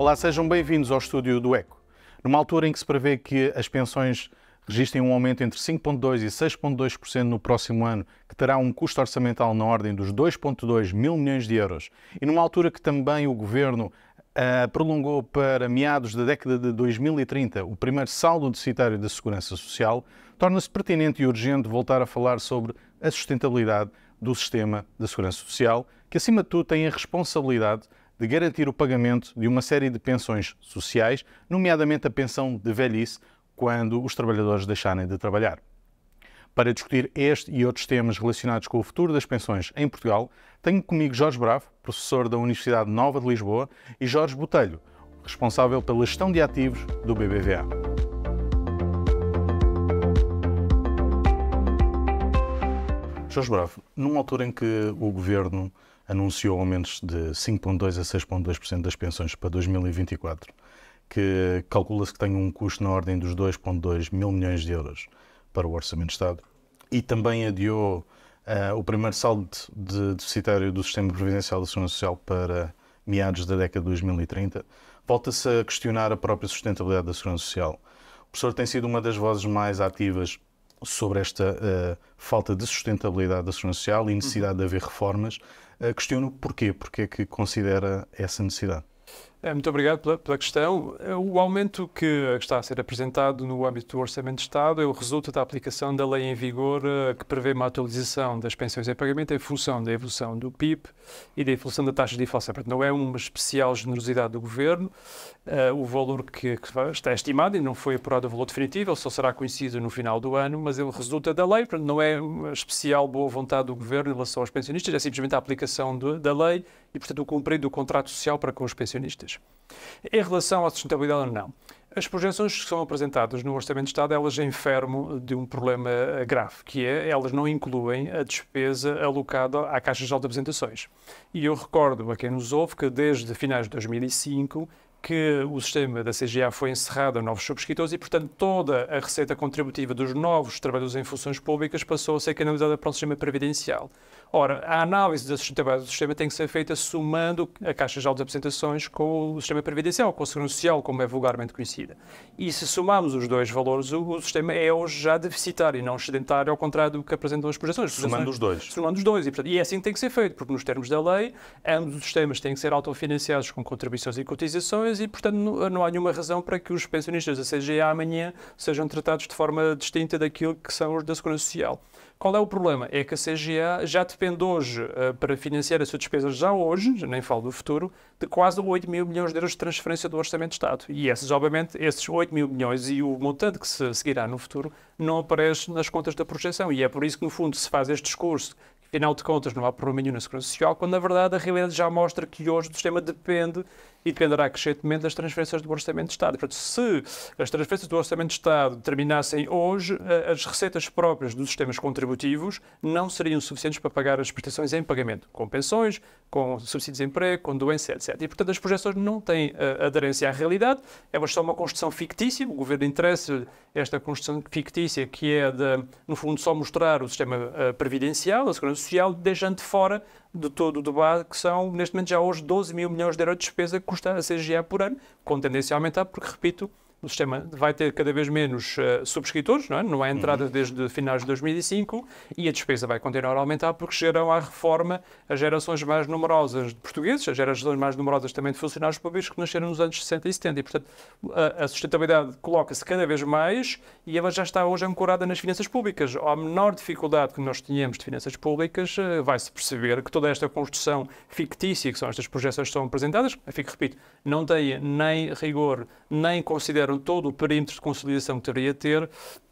Olá, sejam bem-vindos ao estúdio do ECO. Numa altura em que se prevê que as pensões registrem um aumento entre 5,2% e 6,2% no próximo ano, que terá um custo orçamental na ordem dos 2,2 mil milhões de euros, e numa altura que também o Governo Uh, prolongou para meados da década de 2030 o primeiro saldo deficitário da Segurança Social, torna-se pertinente e urgente voltar a falar sobre a sustentabilidade do sistema da Segurança Social, que, acima de tudo, tem a responsabilidade de garantir o pagamento de uma série de pensões sociais, nomeadamente a pensão de velhice, quando os trabalhadores deixarem de trabalhar. Para discutir este e outros temas relacionados com o futuro das pensões em Portugal, tenho comigo Jorge Bravo, professor da Universidade Nova de Lisboa, e Jorge Botelho, responsável pela gestão de ativos do BBVA. Jorge Bravo, numa altura em que o governo anunciou aumentos de 5,2% a 6,2% das pensões para 2024, que calcula-se que tem um custo na ordem dos 2,2 mil milhões de euros para o Orçamento de Estado, e também adiou uh, o primeiro saldo de deficitário do Sistema Previdencial da Segurança Social para meados da década de 2030, volta-se a questionar a própria sustentabilidade da Segurança Social. O professor tem sido uma das vozes mais ativas sobre esta uh, falta de sustentabilidade da Segurança Social e necessidade uhum. de haver reformas. Uh, questiono porquê, porque é que considera essa necessidade? É, muito obrigado pela, pela, questão. É, o aumento que está a ser apresentado no âmbito do Orçamento de Estado é o resultado da aplicação da lei em vigor eh, que prevê uma atualização das pensões em pagamento em função da evolução do PIB e da evolução da taxa de inflação. Portanto, não é uma especial generosidade do Governo. Eh, o valor que, está estimado e não foi apurado o valor definitivo, só será conhecido no final do ano, mas ele resulta da lei. Portanto, não é uma especial boa vontade do Governo em relação aos pensionistas, é simplesmente a aplicação da lei e, portanto, o cumprimento do contrato social para com os pensionistas. Em relação à sustentabilidade ou não, as projeções que são apresentadas no Orçamento de Estado, elas enfermam de um problema grave, que é elas não incluem a despesa alocada à Caixa de Apresentações. E eu recordo a quem nos ouve que desde finais de 2005 que o sistema da CGA foi encerrado a novos subscritores e, portanto, toda a receita contributiva dos novos trabalhadores em funções públicas passou a ser canalizada para o sistema previdencial. Ora, a análise da sustentabilidade do sistema tem que ser feita somando a Caixa Geral de Apresentações com o sistema previdencial, com a Segurança Social, como é vulgarmente conhecida. E se somarmos os dois valores, o, sistema é hoje já deficitário e não excedentário, ao contrário do que apresentam as projeções. Somando os dois. Somando os dois. E, portanto, e é assim que tem que ser feito, porque nos termos da lei, ambos os sistemas têm que ser autofinanciados com contribuições e cotizações e, portanto, não há nenhuma razão para que os pensionistas da CGA amanhã sejam tratados de forma distinta daquilo que são os da Segurança Social. Qual é o problema? É que a CGA já depende hoje, eh, para financiar as suas despesas já hoje, já nem falo do futuro, de quase 8 mil milhões de euros de transferência do Orçamento de Estado. E esses, obviamente, esses 8 mil milhões e o montante que se seguirá no futuro não aparece nas contas da projeção. E é por isso que, no fundo, se faz este discurso afinal de contas não há problema nenhum na segurança social, quando na verdade a realidade já mostra que hoje o sistema depende e dependerá crescentemente das transferências do Orçamento de Estado. Portanto, se as transferências do Orçamento de Estado terminassem hoje, eh, as receitas próprias dos sistemas contributivos não seriam suficientes para pagar as prestações em pagamento, com pensões, com subsídios de emprego, com doença, etc. E, portanto, as projeções não têm eh, aderência à realidade, elas é são uma construção fictícia, o governo interessa esta construção fictícia que é, de, no fundo, só mostrar o sistema eh, previdencial, a segurança social, deixando de fora de todo o debate, que são, neste momento, já hoje 12 mil milhões de euros de despesa que custa a CGA por ano, com tendência a aumentar, porque, repito, o sistema vai ter cada vez menos uh, subscritores, não, é? não há uhum. entrada uhum. desde finais de 2005 e a despesa vai continuar a aumentar porque chegarão à reforma as gerações mais numerosas de portugueses, as gerações mais numerosas também de funcionários públicos que nasceram nos anos 60 e 70. E, portanto, a, a sustentabilidade coloca-se cada vez mais e ela já está hoje ancorada nas finanças públicas. A menor dificuldade que nós tínhamos de finanças públicas, uh, vai-se perceber que toda esta construção fictícia que são estas projeções que são apresentadas, eu fico, repito, não tem nem rigor, nem considera tiveram todo o perímetro de consolidação que teria ter,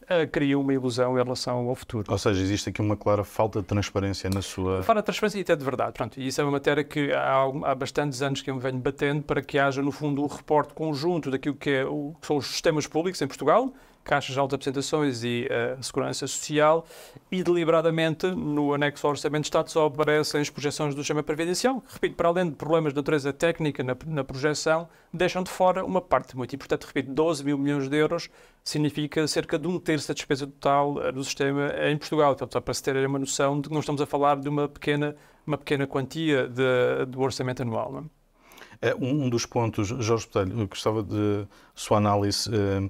eh, cria uma ilusão em relação ao futuro. Ou seja, existe aqui uma clara falta de transparência na sua. Falta de transparência e até de verdade. Pronto, e isso é uma matéria que há, há bastantes anos que eu me venho batendo para que haja, no fundo, um reporte conjunto daquilo que, é o, que são os sistemas públicos em Portugal, Caixa Geral de Apresentações e uh, Segurança Social e deliberadamente no anexo ao Orçamento de Estado só aparecem as projeções do sistema previdencial, que, repito, para além de problemas de natureza técnica na, na projeção, deixam de fora uma parte muito importante, repito, 12 mil milhões de euros significa cerca de um terço da despesa total eh, do sistema em Portugal. Então, só para se terem uma noção de que não estamos a falar de uma pequena, uma pequena quantia de, do orçamento anual. Não? É? Eh, um dos pontos, Jorge Botelho, eu gostava de sua análise. Eh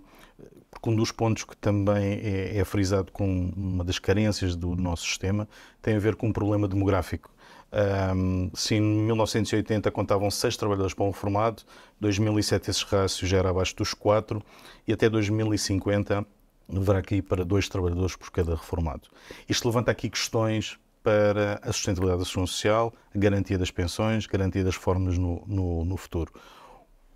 porque um dos pontos que também é, é frisado com uma das carências do nosso sistema tem a ver com um problema demográfico. Um, se em 1980 contavam 6 trabalhadores para um formado, 2007 esse rácio já era abaixo dos 4 e até 2050 deverá aqui para 2 trabalhadores por cada reformado. Isto levanta aqui questões para a sustentabilidade da ação social, a garantia das pensões, a garantia das formas no, no, no futuro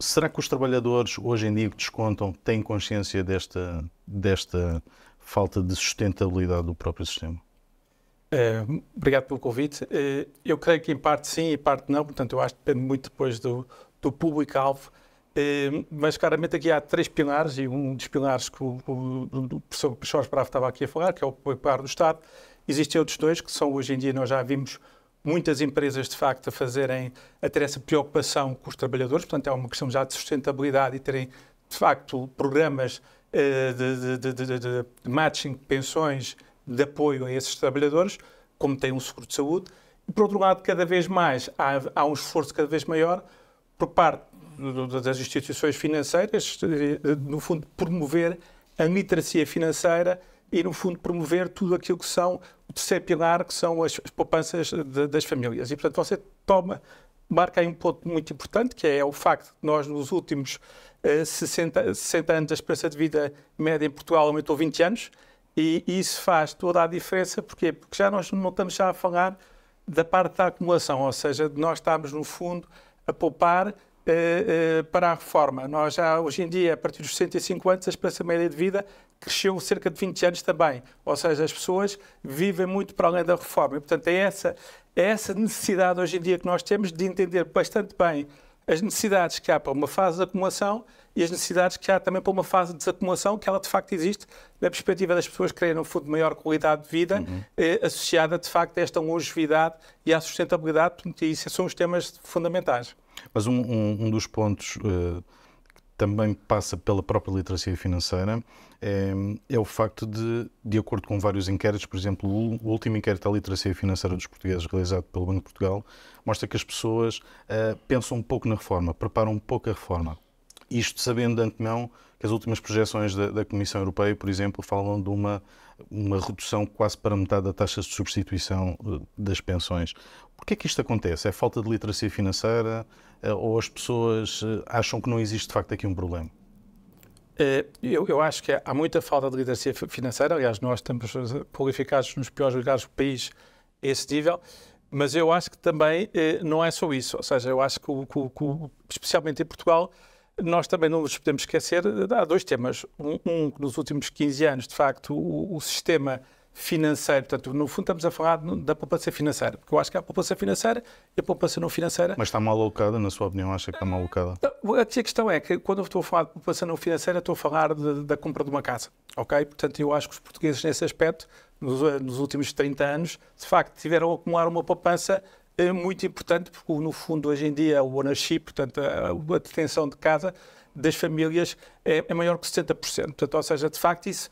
será que os trabalhadores hoje em dia que descontam têm consciência desta, desta falta de sustentabilidade do próprio sistema? Eh, obrigado pelo convite. Eh, eu creio que em parte sim, em parte não. Portanto, eu acho que depende muito depois do, do público-alvo. Eh, mas claramente aqui há três pilares, e um dos pilares que o, o, o professor Bravo estava aqui a falar, que é o apoio do Estado. Existem outros dois que são hoje em dia, nós já vimos muitas empresas de facto a fazerem, a ter essa preocupação com os trabalhadores, portanto é uma questão já de sustentabilidade e terem de facto programas eh, de, de, de, de matching de pensões de apoio a esses trabalhadores, como tem um seguro de saúde. E por outro lado, cada vez mais há, há um esforço cada vez maior por parte das instituições financeiras, no fundo, promover a literacia financeira e, no fundo, promover tudo aquilo que são o terceiro é pilar, que são as, poupanças de, das famílias. E, portanto, você toma, marca aí um ponto muito importante, que é o facto de nós, nos últimos uh, 60, 60 anos, a esperança de vida média em Portugal aumentou 20 anos, e, e isso faz toda a diferença, porquê? Porque já nós não estamos já a falar da parte da acumulação, ou seja, de nós estarmos, no fundo, a poupar eh, eh, para a reforma. Nós já hoje em dia, a partir dos 65 anos, a esperança média de vida cresceu cerca de 20 anos também. Ou seja, as pessoas vivem muito para além da reforma. E, portanto, é essa, é essa necessidade hoje em dia que nós temos de entender bastante bem as necessidades que há para uma fase de acumulação e as necessidades que há também para uma fase de desacumulação, que ela de facto existe, na perspectiva das pessoas quererem um fundo de maior qualidade de vida, uhum. eh, associada de facto a esta longevidade e à sustentabilidade, Portanto isso são os temas fundamentais. Mas um, um, um dos pontos. Uh também passa pela própria literacia financeira, é, é, o facto de, de acordo com vários inquéritos, por exemplo, o último inquérito à literacia financeira dos portugueses, realizado pelo Banco de Portugal, mostra que as pessoas eh, pensam um pouco na reforma, preparam um pouco a reforma. Isto sabendo de antemão que as últimas projeções da, da Comissão Europeia, por exemplo, falam de uma, uma redução quase para metade da taxa de substituição eh, das pensões. Por que é que isto acontece? É falta de literacia financeira eh, ou as pessoas eh, acham que não existe de facto aqui um problema? Eu, eu, acho que há muita falta de literacia financeira. Aliás, nós estamos qualificados nos piores lugares do país a esse nível. Mas eu acho que também não é só isso. Ou seja, eu acho que, que, que especialmente em Portugal, nós também não nos podemos esquecer, há dois temas. Um, um que nos últimos 15 anos, de facto, o, o sistema financeiro. Portanto, no fundo, estamos a falar da poupança financeira, porque eu acho que há a poupança financeira e a poupança não financeira. Mas está mal alocada, na sua opinião, acha que está mal alocada? Então, a questão é que quando eu estou a falar de poupança não financeira, estou a falar de, da compra de uma casa. Ok? Portanto, eu acho que os portugueses, nesse aspecto, nos, nos últimos 30 anos, de facto, tiveram a acumular uma poupança é muito importante, porque no fundo hoje em dia o ownership, portanto a, a detenção de casa das famílias é, é maior que 70%. Portanto, ou seja, de facto isso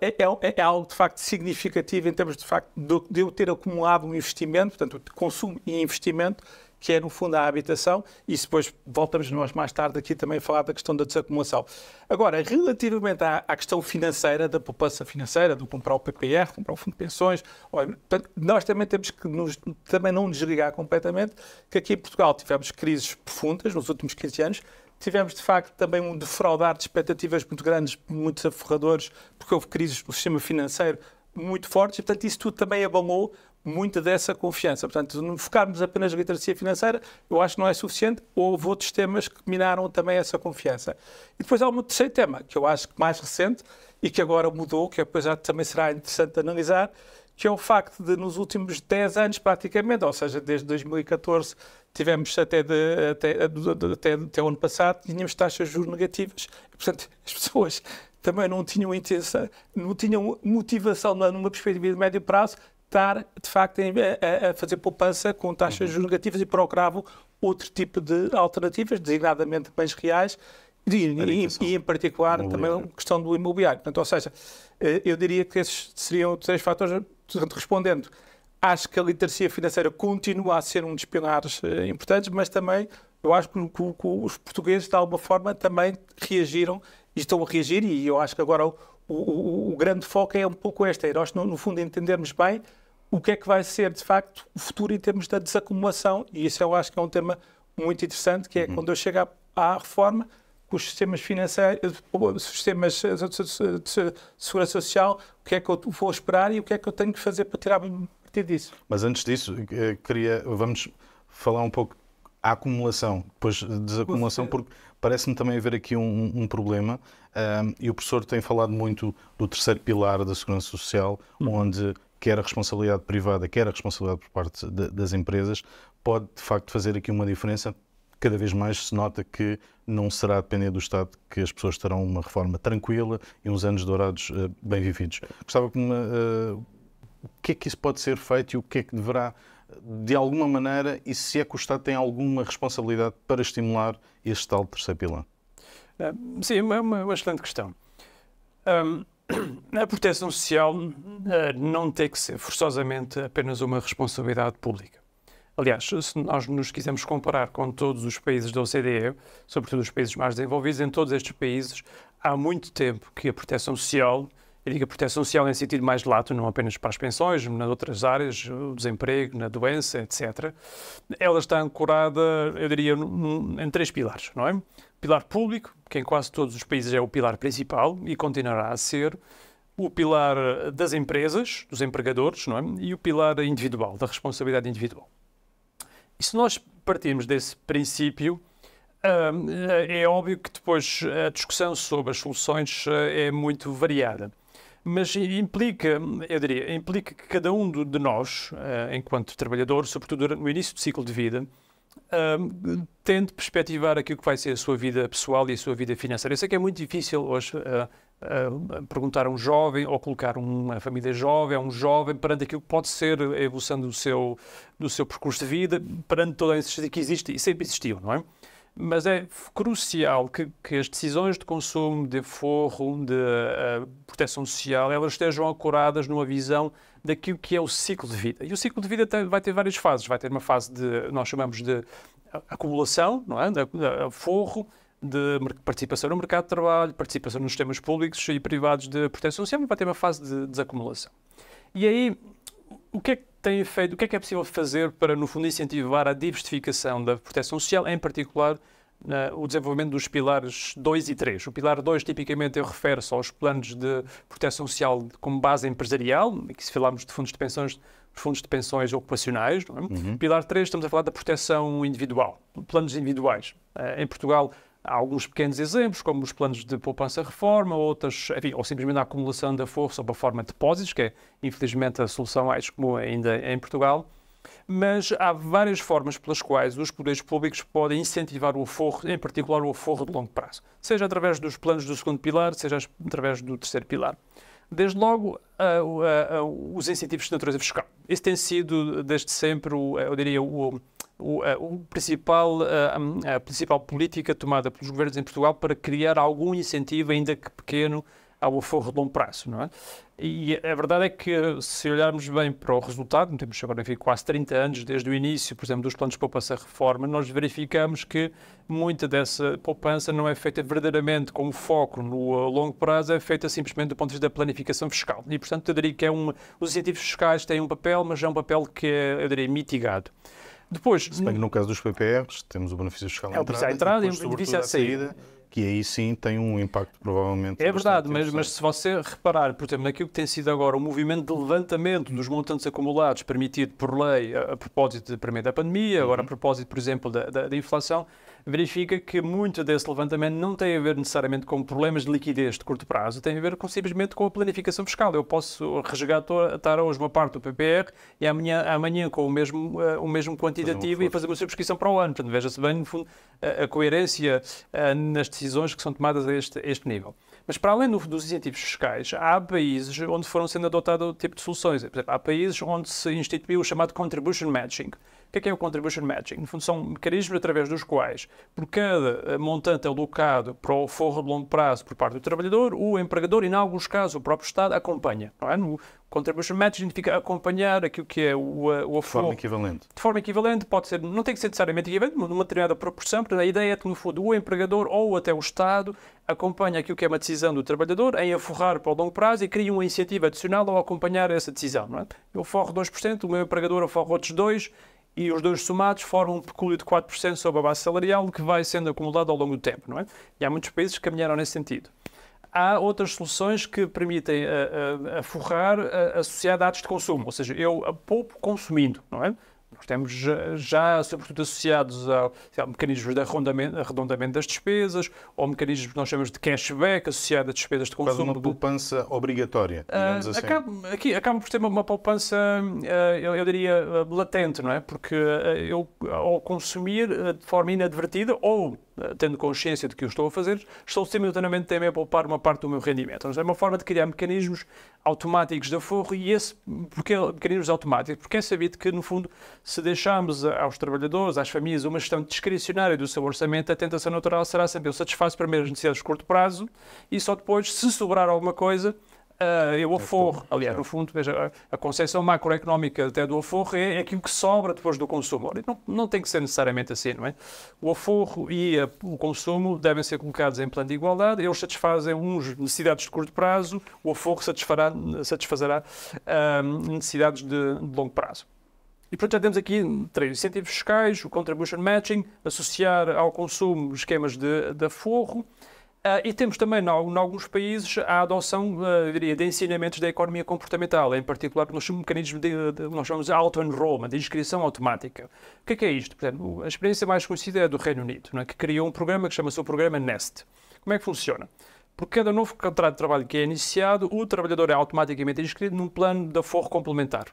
é, é, é, algo de facto significativo em termos de facto de, de eu ter acumulado um investimento, portanto consumo e investimento que é, no fundo, a habitação, e depois voltamos nós mais tarde aqui também a falar da questão da desacumulação. Agora, relativamente à, à questão financeira, da poupança financeira, do comprar o PPR, comprar o fundo de pensões, olha, portanto, nós também temos que nos, também não desligar completamente que aqui em Portugal tivemos crises profundas nos últimos 15 anos, tivemos de facto também um defraudar de expectativas muito grandes, muitos aforradores, porque houve crises no sistema financeiro muito fortes, e portanto isso tudo também abalou muita dessa confiança. Portanto, se não focarmos apenas na literacia financeira, eu acho que não é suficiente. Houve outros temas que minaram também essa confiança. E depois há um terceiro tema, que eu acho que mais recente e que agora mudou, que depois também será interessante analisar, que é o facto de nos últimos 10 anos praticamente, ou seja, desde 2014 tivemos até, de, até, de, até, até o ano passado, tínhamos taxas de juros negativas. portanto, as pessoas também não tinham intensa, não tinham motivação é? numa perspectiva de médio prazo estar, de facto, eh, eh, a, fazer poupança com taxas uhum. negativas e procuravam outro tipo de alternativas, designadamente bens reais, e, e, em particular também a questão do imobiliário. Portanto, ou seja, eh, eu diria que esses seriam três fatores. Portanto, respondendo, acho que a literacia financeira continua a ser um dos pilares importantes, mas também eu acho que, que, que, os portugueses, de alguma forma, também reagiram e estão a reagir, e eu acho que agora o, o, o grande foco é um pouco este, é nós, no, no fundo, entendermos bem o que é que vai ser, de facto, o futuro em termos da desacumulação. E isso eu acho que é um tema muito interessante, que é uhum. quando eu chego à, à reforma, os sistemas financeiros, os sistemas de segurança social, o que é que eu vou esperar e o que é que eu tenho que fazer para tirar partido disso. Mas antes disso, eh, queria, vamos falar um pouco a acumulação, depois desacumulação, porque parece-me também haver aqui um, um problema. Um, e o professor tem falado muito do terceiro pilar da segurança social, uhum. onde quer a responsabilidade privada, quer a responsabilidade por parte de, das empresas, pode de facto fazer aqui uma diferença. Cada vez mais se nota que não será depender do Estado que as pessoas terão uma reforma tranquila e uns anos dourados uh, bem vividos. Gostava que me. Uh, o que é que isso pode ser feito e o que é que deverá, de alguma maneira, e se é que o Estado tem alguma responsabilidade para estimular este tal terceiro pilar? Eh, sim, é uma, é uma excelente questão. Um a proteção social eh, não tem que ser forçosamente apenas uma responsabilidade pública. Aliás, se nós nos quisermos comparar com todos os países da OCDE, sobretudo os países mais desenvolvidos, em todos estes países há muito tempo que a proteção social, eu digo a proteção social em sentido mais lato, não apenas para as pensões, mas nas outras áreas, o desemprego, na doença, etc., ela está ancorada, eu diria, em três pilares, não é? Pilar público, que em quase todos os países é o pilar principal e continuará a ser, o pilar das empresas, dos empregadores, não é? e o pilar individual, da responsabilidade individual. E se nós partirmos desse princípio, hum, é óbvio que depois a discussão sobre as soluções eh, é muito variada. Mas implica, eu diria, implica que cada um de nós, eh, enquanto trabalhador, sobretudo no início do ciclo de vida, um, tente perspectivar aquilo que vai ser a sua vida pessoal e a sua vida financeira. Eu sei que é muito difícil hoje uh, uh, perguntar a um jovem ou colocar uma família jovem, a um jovem, perante aquilo que pode ser a evolução do seu, do seu percurso de vida, perante toda a existência que existe e sempre existiu, não é? Mas é crucial que, que as decisões de consumo, de forro, de uh, proteção social, elas estejam ancoradas numa visão daquilo que é o ciclo de vida. E o ciclo de vida tem, vai ter várias fases. Vai ter uma fase de, nós chamamos de acumulação, não é? De, forro, de participação no mercado de trabalho, participação nos sistemas públicos e privados de proteção social, vai ter uma fase de desacumulação. E aí, o que é que tem feito, o que é que é possível fazer para, no fundo, incentivar a diversificação da proteção social, em particular o desenvolvimento dos pilares 2 e 3. O pilar 2, tipicamente, eu refere-se aos planos de proteção social como base empresarial, que se falarmos de fundos de pensões, fundos de pensões ocupacionais. É? Uhum. Pilar 3, estamos a falar da proteção individual, planos individuais. Eh, em Portugal, Há alguns pequenos exemplos, como os planos de poupança-reforma, outras, ou simplesmente a acumulação da força sob a forma de depósitos, que é, infelizmente, a solução mais comum ainda em Portugal mas há várias formas pelas quais os poderes públicos podem incentivar o aforro, em particular o aforro de longo prazo, seja através dos planos do segundo pilar, seja através do terceiro pilar. Desde logo, os incentivos de natureza fiscal. Esse tem sido, desde sempre, o, eu diria, o, o, o principal, a, principal política tomada pelos governos em Portugal para criar algum incentivo, ainda que pequeno, ao aforro de longo prazo, não é? E a verdade é que, se olharmos bem para o resultado, temos agora enfim, quase 30 anos desde o início, por exemplo, dos planos de poupança reforma, nós verificamos que muita dessa poupança não é feita verdadeiramente com foco no eh, longo prazo, é feita simplesmente do ponto de vista da planificação fiscal. E, portanto, eu diria que é um, os incentivos fiscais têm um papel, mas é um papel que é, eu diria, mitigado. Depois, Se bem que no caso dos PPRs, temos o benefício fiscal à é entrada, à entrada e o benefício à saída. saída que aí sim tem um impacto provavelmente. É verdade, mas, mas, se você reparar, por exemplo, naquilo que tem sido agora o movimento de levantamento dos montantes acumulados permitido por lei a, a propósito primeiro da pandemia, uhum. agora a propósito, por exemplo, da, da, da inflação, verifica que muito desse levantamento não tem a ver necessariamente com problemas de liquidez de curto prazo, tem a ver com, simplesmente com a planificação fiscal. Eu posso resgatar hoje uma parte do PPR e amanhã, amanhã com o mesmo, uh, o mesmo quantitativo fazer e fazer uma subscrição para o ano. Portanto, veja-se bem, no fundo, a, a coerência uh, nas decisões que são tomadas a este, a este nível. Mas para além dos incentivos fiscais, há países onde foram sendo adotados outro tipo de soluções. Por exemplo, há países onde se instituiu o chamado Contribution Matching. O que é, que é o Contribution Matching? No fundo, são mecanismos através dos quais, por cada eh, montante alocado para o forro de longo prazo por parte do trabalhador, o empregador e, em alguns casos, o próprio Estado acompanha. Não é? No, Contribution match significa acompanhar aquilo que é o, o flow. De forma equivalente. De forma equivalente, pode ser, não tem que ser necessariamente equivalente, mas numa determinada proporção. Portanto, a ideia é que, no fundo, o empregador ou até o Estado acompanha aquilo que é uma decisão do trabalhador em aforrar para o longo prazo e cria uma incentivo adicional ao acompanhar essa decisão. Não é? Eu forro 2%, o meu empregador aforro outros 2% e os dois somados formam um pecúlio de 4% sobre a base salarial que vai sendo acumulado ao longo do tempo. Não é? E há muitos países que caminharam nesse sentido há outras soluções que permitem eh, eh, aforrar eh, associado a atos de consumo, ou seja, eu poupo consumindo, não é? Nós temos já, sobretudo, associados a, a mecanismos de arredondamento das despesas ou mecanismos que nós chamamos de cashback associado a despesas de consumo. Quase uma poupança obrigatória, ah, digamos uh, assim. aqui, acaba por ter uma, uma poupança, uh, eu, eu, diria, uh, latente, não é? Porque eu, ao consumir de forma inadvertida ou tendo consciência de que eu estou a fazer, estou simultaneamente também a poupar uma parte do meu rendimento. Então, é uma forma de criar mecanismos automáticos de aforro e esse, porque mecanismos automáticos, porque é sabido que, no fundo, se deixarmos aos trabalhadores, às famílias, uma gestão discricionária do seu orçamento, a tentação natural será sempre eu satisfaço primeiro as necessidades de curto prazo e só depois, se sobrar alguma coisa, Uh, eu aforro, é aliás, no fundo, veja, a concepção macroeconómica até do aforro é, é aquilo que sobra depois do consumo. Ora, não, não tem que ser necessariamente assim, não é? O aforro e a, o consumo devem ser colocados em plano de igualdade, eles satisfazem uns necessidades de curto prazo, o aforro satisfará, satisfazerá uh, necessidades de, de longo prazo. E portanto já temos aqui três incentivos fiscais, o contribution matching, associar ao consumo esquemas de, de aforro, Uh, e temos também, em alguns países, a adoção uh, diria, de ensinamentos da economia comportamental, em particular nos mecanismos de, de, nós chamamos de auto-enrollment, de inscrição automática. O que é, que é isto? Portanto, a experiência mais conhecida é do Reino Unido, é? que criou um programa que chama-se o programa Nest. Como é que funciona? Por cada novo contrato de trabalho que é iniciado, o trabalhador é automaticamente inscrito num plano de aforro complementar,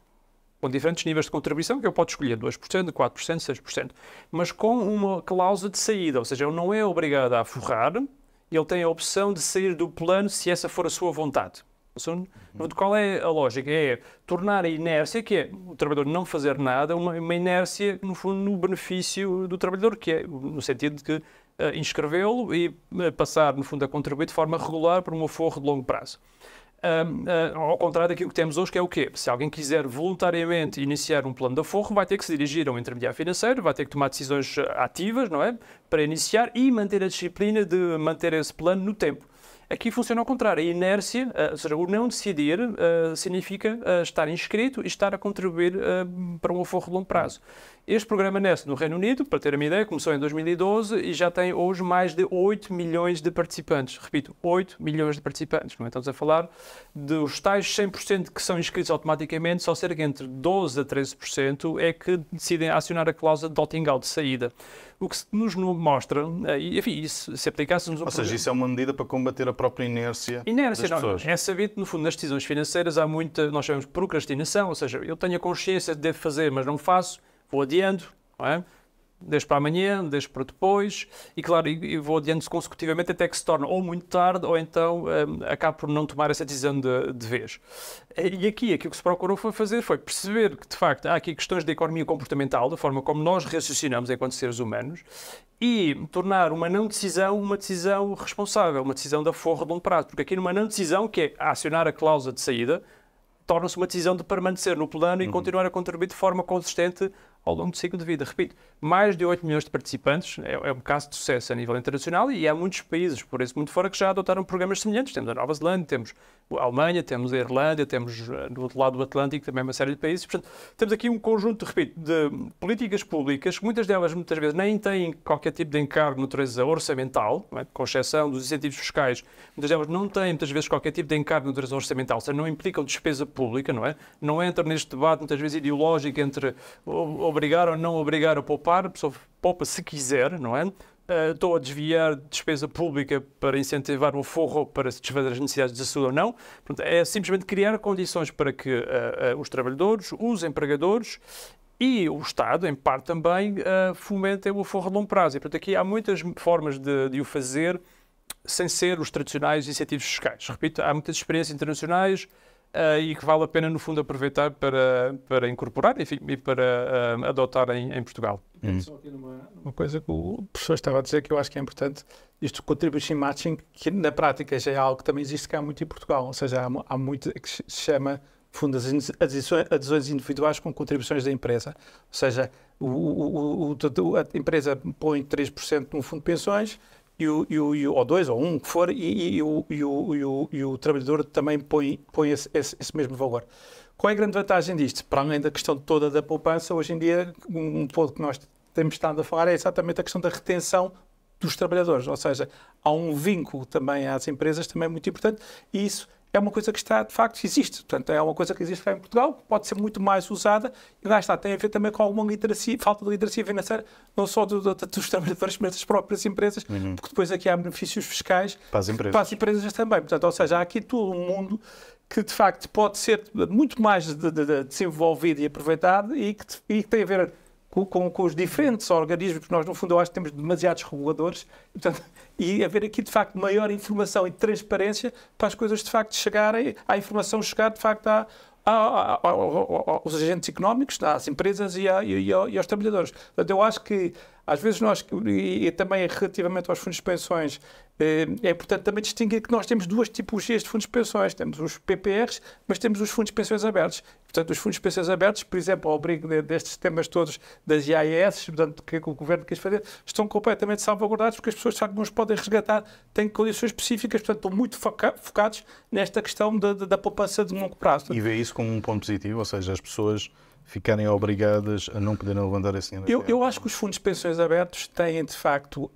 com diferentes níveis de contribuição, que eu posso escolher 2%, 4%, 6%, mas com uma cláusula de saída, ou seja, ele não é obrigado a forrar ele tem a opção de sair do plano se essa for a sua vontade. Uhum. Qual é a lógica? É tornar a inércia, que é o trabalhador não fazer nada, uma, uma inércia, no fundo, no benefício do trabalhador, que é no sentido de que uh, inscrevê-lo e eh, passar, no fundo, a contribuir de forma regular para um aforro de longo prazo um, ah, ao contrário daquilo que temos hoje, que é o quê? Se alguém quiser voluntariamente iniciar um plano de aforro, vai ter que se dirigir a um intermediário financeiro, vai ter que tomar decisões ah, ativas, não é? Para iniciar e manter a disciplina de manter esse plano no tempo. Aqui é funciona ao contrário. A inércia, eh, ou seja, o não decidir, eh, significa eh, estar inscrito e estar a contribuir para um aforro de longo prazo. Este programa nasce no Reino Unido, para ter uma ideia, começou em 2012 e já tem hoje mais de 8 milhões de participantes. Repito, 8 milhões de participantes. Não é? Estamos a falar dos tais 100% que são inscritos automaticamente, só cerca entre 12% a 13% é que decidem acionar a cláusula de opting-out, de saída o que nos mostra, eh, e enfim, isso, se aplicássemos... Ou seja, isso é uma medida para combater a própria inércia, inércia das não, é pessoas. É sabido, no fundo, nas decisões financeiras há muita, nós chamamos de procrastinação, ou seja, eu tenho a consciência de devo fazer, mas não faço, vou adiando, não é? desde para amanhã, desde para depois, e claro, e vou adiando-se consecutivamente até que se torna ou muito tarde, ou então um, acabo por não tomar essa decisão de, de vez. E aqui, aquilo o que se procurou foi fazer foi perceber que, de facto, há aqui questões de economia comportamental, da forma como nós raciocinamos enquanto seres humanos, e tornar uma não decisão uma decisão responsável, uma decisão da forra de longo prazo, porque aqui numa não decisão, que é acionar a cláusula de saída, torna-se uma decisão de permanecer no plano e uhum. continuar a contribuir de forma consistente ao longo do ciclo de vida. Repito, mais de 8 milhões de participantes é, é, um caso de sucesso a nível internacional e há muitos países, por esse mundo fora, que já adotaram programas semelhantes. Temos a Nova Zelândia, temos a Alemanha, temos a Irlanda, temos eh, do outro lado do Atlântico também uma série de países. Portanto, temos aqui um conjunto, repito, de políticas públicas, que muitas delas, muitas vezes, nem têm qualquer tipo de encargo de natureza orçamental, é? com exceção dos incentivos fiscais. Muitas delas não têm, muitas vezes, qualquer tipo de encargo de natureza orçamental, ou seja, não implicam despesa pública, não é? Não entram neste debate, muitas vezes, ideológico entre obrigar ou não obrigar a poupar, a pessoa poupa se quiser, não é? Uh, estou a desviar despesa pública para incentivar um forro para se desfazer as necessidades de saúde ou não. Portanto, é simplesmente criar condições para que uh, uh, os trabalhadores, os empregadores e o Estado, em parte também, fomentem o forro a longo prazo. E, portanto, aqui há muitas formas de, de o fazer sem ser os tradicionais incentivos fiscais. Repito, há muitas experiências internacionais uh, e que vale a pena, no fundo, aproveitar para, para incorporar enfim, e para uh, adotar em, em Portugal. Hum. coisa que o professor estava a dizer que eu acho que é importante, isto contribution matching, que na prática já é algo que também existe cá muito em Portugal, ou seja, há, há muito que se chama de adesões individuais com contribuições da empresa. Ou seja, o, o, o, a empresa põe 3% num fundo de pensões, e o, e o, e o, ou dois, ou um, que for, e, e o, e, o, e, o, e o trabalhador também põe, põe esse, esse, esse, mesmo valor. Qual é a grande vantagem disto? Para além da questão toda da poupança, hoje em dia, um pouco que nós temos estado a falar é exatamente a questão da retenção dos trabalhadores, ou seja, há um vínculo também às empresas, também muito importante, e isso é uma coisa que está, de facto, existe. Portanto, é uma coisa que existe cá em Portugal, que pode ser muito mais usada e lá está, tem a ver também com alguma literacia, falta de literacia financeira, não só do, do, dos trabalhadores, mas das próprias empresas, uhum. porque depois aqui há benefícios fiscais para as empresas, para as empresas também. Portanto, ou seja, há aqui todo um mundo que de facto pode ser muito mais de, de, de desenvolvido e aproveitado e que, e que tem a ver com, com, os diferentes organismos, porque nós, no fundo, eu acho que temos demasiados reguladores, e, portanto, e haver aqui, de facto, maior informação e transparência para as coisas, de facto, chegarem, a informação chegar, de facto, à, aos agentes económicos, às empresas e, e, e aos trabalhadores. Portanto, eu acho que às vezes nós, e, também relativamente aos fundos de pensões, eh, é, importante também distinguir que nós temos duas tipologias de fundos de pensões. Temos os PPRs, mas temos os fundos de pensões abertos. Portanto, os fundos de pensões abertos, por exemplo, ao abrigo destes temas todos das IAS, portanto, que o governo quis fazer, estão completamente salvaguardados porque as pessoas sabem que os podem resgatar, têm condições específicas, portanto, estão muito focados nesta questão da, da poupança de longo prazo. E vê isso como um ponto positivo, ou seja, as pessoas ficarem obrigadas a não poderem levantar esse dinheiro? Eu, eu acho que os fundos de pensões abertos têm, de facto,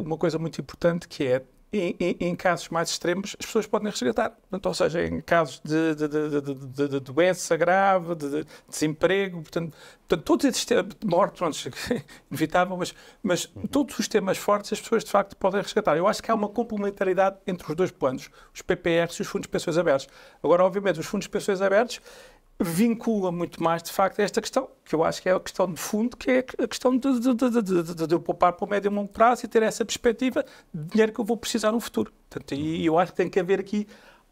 uma coisa muito importante que é em, em, em, casos mais extremos, as pessoas podem resgatar. Portanto, ou seja, em casos de, de, de, de doença grave, de, desemprego, portanto, portanto, todos esses temas, morte, pronto, inevitável, mas, mas uhum. todos os temas fortes as pessoas de facto podem resgatar. Eu acho que há uma complementaridade entre os dois planos, os PPRs e os fundos de pensões abertos. Agora, obviamente, os fundos de pensões abertos vincula muito mais, de facto, a esta questão, que eu acho que é a questão de fundo, que é a questão de, de, de, de eu poupar para o médio e longo prazo e ter essa perspectiva de dinheiro que eu vou precisar no futuro. Portanto, e uhum. eu acho que tem que haver aqui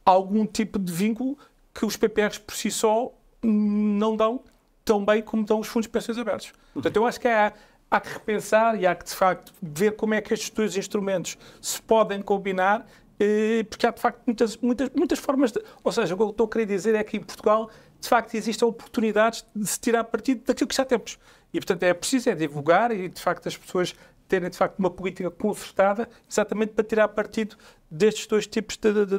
algum tipo de vínculo que os PPRs por si só não dão tão bem como dão os fundos de pensões abertos. Uhum. Portanto, eu acho que há, há que repensar e há que, de facto, ver como é que estes dois instrumentos se podem combinar eh, porque há de facto muitas, muitas, muitas formas de. Ou seja, o que eu estou a querer dizer é que em Portugal de facto existem oportunidades de se tirar partido daquilo que já temos. E, portanto, é preciso é divulgar e, de facto, as pessoas terem, de facto, uma política concertada exatamente para tirar partido destes dois tipos de, de,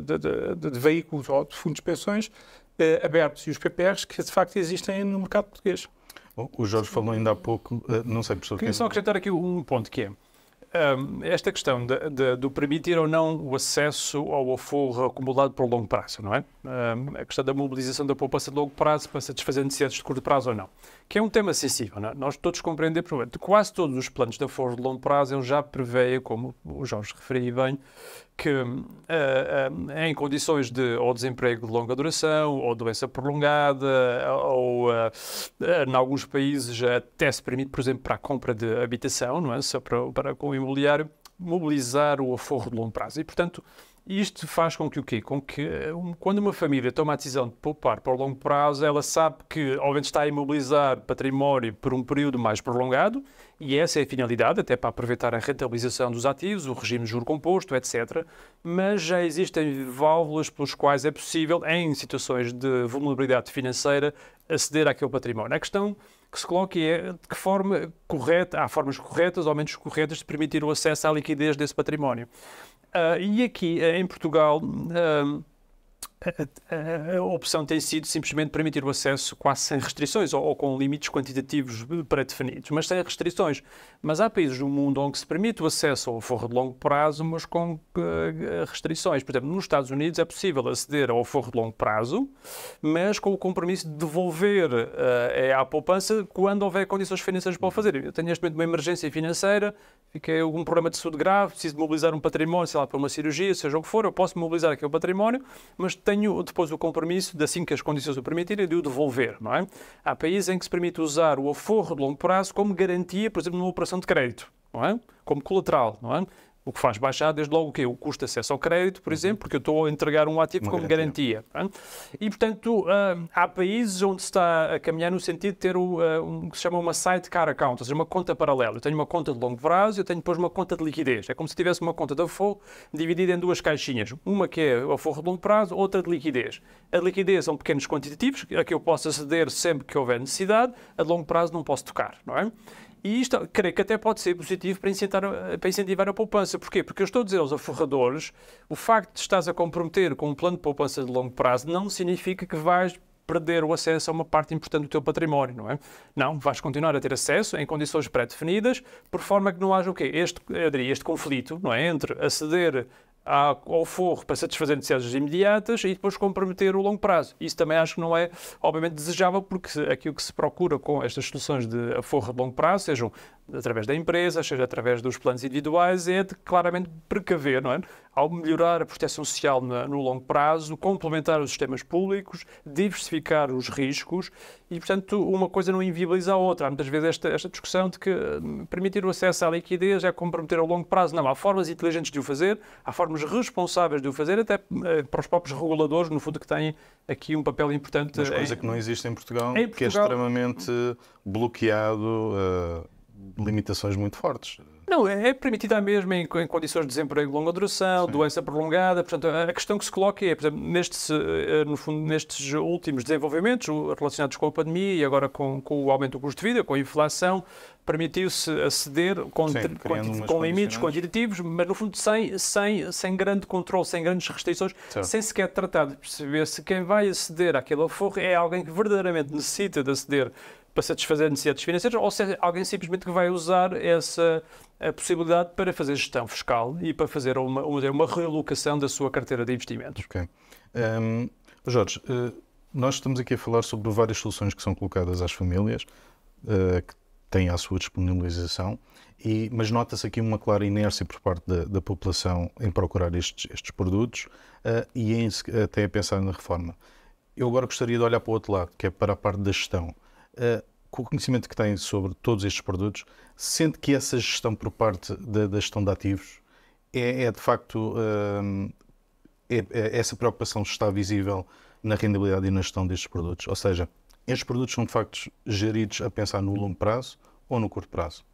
de, de veículos ou de fundos de pensões eh, abertos e os PPRs que, de facto, existem no mercado português. Bom, o Jorge falou ainda há pouco, não sei, professor... Queria só acrescentar aqui um ponto que é, esta questão de, de, do permitir ou não o acesso ao aforro acumulado por longo prazo, não é? a questão da mobilização da poupança de longo prazo para satisfazer necessidades de curto prazo ou não, que é um tema sensível, não é? Nós todos compreendemos, quase todos os planos de aforro de longo prazo, ele já prevê, como o Jorge referia bem, que uh, uh, em condições de ou desemprego de longa duração, ou doença prolongada, ou uh, em alguns países até se permite, por exemplo, para a compra de habitação, não é? só para, para com o imobiliário, mobilizar o aforro de longo prazo. E, portanto, isto faz com que o quê? Com que eh, quando uma família toma a decisão de poupar para o longo prazo, ela sabe que, ao menos, está a imobilizar património por um período mais prolongado, e essa é a finalidade, até para aproveitar a rentabilização dos ativos, o regime de juro composto, etc. Mas já existem válvulas pelos quais é possível, em situações de vulnerabilidade financeira, aceder àquele património. A questão que se coloca é de que forma correta, há formas corretas ou menos corretas de permitir o acesso à liquidez desse património. Uh, e aqui ah, em Portugal. Ah, a, a, a, opção tem sido simplesmente permitir o acesso quase sem restrições ou, ou com limites quantitativos pré-definidos, mas sem restrições. Mas há países no mundo onde se permite o acesso ao forro de longo prazo, mas com eh, restrições. Por exemplo, nos Estados Unidos é possível aceder ao forro de longo prazo, mas com o compromisso de devolver eh, é à poupança quando houver condições financeiras para o fazer. Eu tenho neste momento uma emergência financeira, fiquei algum problema de saúde grave, preciso mobilizar um património, sei lá, para uma cirurgia, seja o que for, eu posso mobilizar aquele património, mas tenho depois o compromisso de, assim que as condições o permitirem, de o devolver. Não é? Há países em que se permite usar o aforro de longo prazo como garantia, por exemplo, numa operação de crédito, não é? como colateral. Não é? O que faz baixar, desde logo, o quê? O custo de acesso ao crédito, por uhum. exemplo, porque eu estou a entregar um ativo Uma como garantia. garantia. Tá? E, portanto, hum, há países onde se está a caminhar no sentido de ter o, hum, um, que se chama uma sidecar account, ou seja, uma conta paralela. Eu tenho uma conta de longo prazo e eu tenho depois uma conta de liquidez. É como se tivesse uma conta da FO dividida em duas caixinhas. Uma que é a forro de longo prazo, outra de liquidez. A liquidez são pequenos quantitativos, a que eu posso aceder sempre que houver necessidade. A de longo prazo não posso tocar, não é? E isto, creio que até pode ser positivo para incentivar, para incentivar a poupança. Porquê? Porque eu estou a dizer aos aforradores, o facto de estás a comprometer com um plano de poupança de longo prazo não significa que vais perder o acesso a uma parte importante do teu património, não é? Não, vais continuar a ter acesso em condições pré-definidas, por forma que não haja o quê? Este, eu diria, este conflito, não é? Entre aceder a ao forro para satisfazer necessidades imediatas e depois comprometer o longo prazo. Isso também acho que não é, obviamente, desejável, porque aquilo que se procura com estas soluções de forro de longo prazo, sejam através da empresa, seja através dos planos individuais, é de claramente precaver, não é? Ao melhorar a proteção social na, no longo prazo, complementar os sistemas públicos, diversificar os riscos e, portanto, uma coisa não inviabiliza a outra. Há muitas vezes esta, esta discussão de que hum, permitir o acesso à liquidez é comprometer ao longo prazo. Não, há formas inteligentes de o fazer, há formas responsáveis de o fazer, até eh, para os próprios reguladores, no fundo, que têm aqui um papel importante. Mas coisa em... Eh, que não existe em Portugal, em Portugal... que é extremamente bloqueado. Uh limitações muito fortes. Não, é, é permitida mesmo em, em, condições de desemprego de longa duração, Sim. doença prolongada. Portanto, a questão que se coloca é, por exemplo, nestes, eh, no fundo, nestes últimos desenvolvimentos relacionados com a pandemia e agora com, com o aumento do custo de vida, com a inflação, permitiu-se aceder com, Sim, com, com limites quantitativos, mas no fundo sem, sem, sem grande controle, sem grandes restrições, Sim. sem sequer tratar de perceber se quem vai aceder àquele aforro é alguém que verdadeiramente necessita de aceder para satisfazer necessidades financeiras ou se é alguém simplesmente que vai usar essa possibilidade para fazer gestão fiscal e para fazer uma, uma realocação da sua carteira de investimentos. Ok. Um, ehm, oh, Jorge, eh, nós estamos aqui a falar sobre várias soluções que são colocadas às famílias, eh, que têm à sua disponibilização, e, mas nota-se aqui uma clara inércia por parte da, da população em procurar estes, estes produtos eh, e em, até a pensar na reforma. Eu agora gostaria de olhar para o outro lado, que é para a parte da gestão. Eh, com o conhecimento que tem sobre todos estes produtos, sente que essa gestão por parte da, gestão de ativos é, é de facto eh, é, é, essa preocupação está visível na rendibilidade e na gestão destes produtos? Ou seja, estes produtos são de facto geridos a pensar no longo prazo ou no curto prazo?